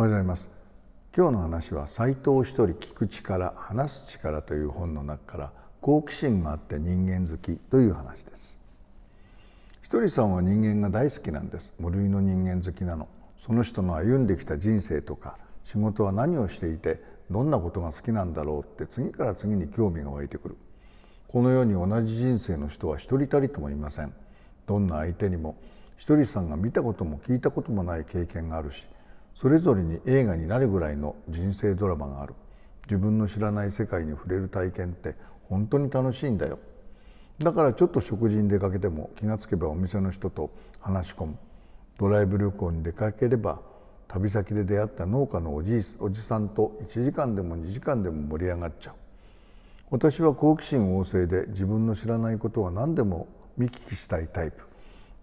おはようございます今日の話は斎藤一人聞く力話す力という本の中から好奇心があって人間好きという話ですひ人さんは人間が大好きなんです無類の人間好きなのその人の歩んできた人生とか仕事は何をしていてどんなことが好きなんだろうって次から次に興味が湧いてくるこの世に同じ人生の人は一人たりともいませんどんな相手にもひ人さんが見たことも聞いたこともない経験があるしそれぞれに映画になるぐらいの人生ドラマがある自分の知らない世界に触れる体験って本当に楽しいんだよだからちょっと食事に出かけても気がつけばお店の人と話し込むドライブ旅行に出かければ旅先で出会った農家のおじおじさんと1時間でも2時間でも盛り上がっちゃう私は好奇心旺盛で自分の知らないことは何でも見聞きしたいタイプ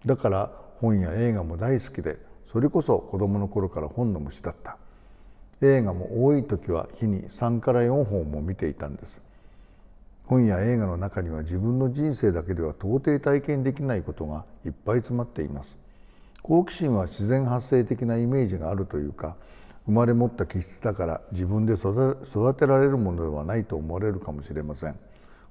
だから本や映画も大好きでそれこそ子供の頃から本の虫だった映画も多い時は日に3から4本も見ていたんです本や映画の中には自分の人生だけでは到底体験できないことがいっぱい詰まっています好奇心は自然発生的なイメージがあるというか生まれ持った気質だから自分で育てられるものではないと思われるかもしれません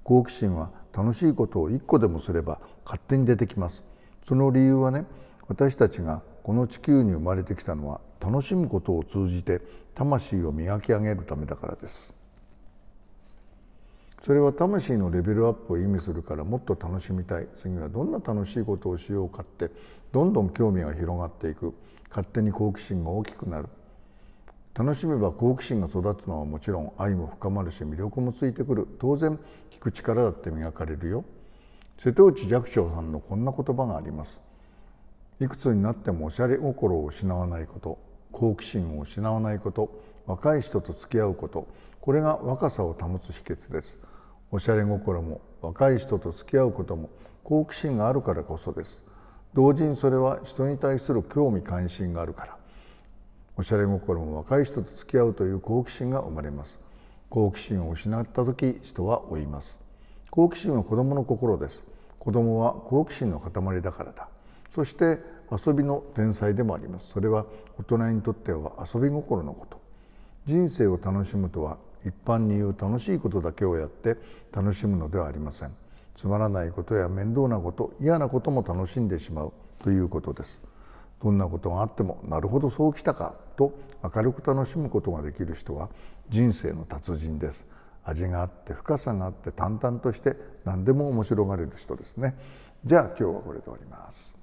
好奇心は楽しいことを一個でもすれば勝手に出てきますその理由はね私たちがこの地球に生まれてきたのは楽しむことを通じて魂を磨き上げるためだからですそれは魂のレベルアップを意味するからもっと楽しみたい次はどんな楽しいことをしようかってどんどん興味が広がっていく勝手に好奇心が大きくなる楽しめば好奇心が育つのはもちろん愛も深まるし魅力もついてくる当然聞く力だって磨かれるよ瀬戸内寂聴さんのこんな言葉がありますいくつになってもおしゃれ心を失わないこと好奇心を失わないこと若い人と付き合うことこれが若さを保つ秘訣ですおしゃれ心も若い人と付き合うことも好奇心があるからこそです同時にそれは人に対する興味関心があるからおしゃれ心も若い人と付き合うという好奇心が生まれます好奇心を失った時人は追います好奇心は子供の心です子供は好奇心の塊だからだそして遊びの天才でもありますそれは大人にとっては遊び心のこと人生を楽しむとは一般に言う楽しいことだけをやって楽しむのではありませんつまらないことや面倒なこと嫌なことも楽しんでしまうということですどんなことがあってもなるほどそうきたかと明るく楽しむことができる人は人生の達人です味があって深さがあって淡々として何でも面白がれる人ですねじゃあ今日はこれで終わります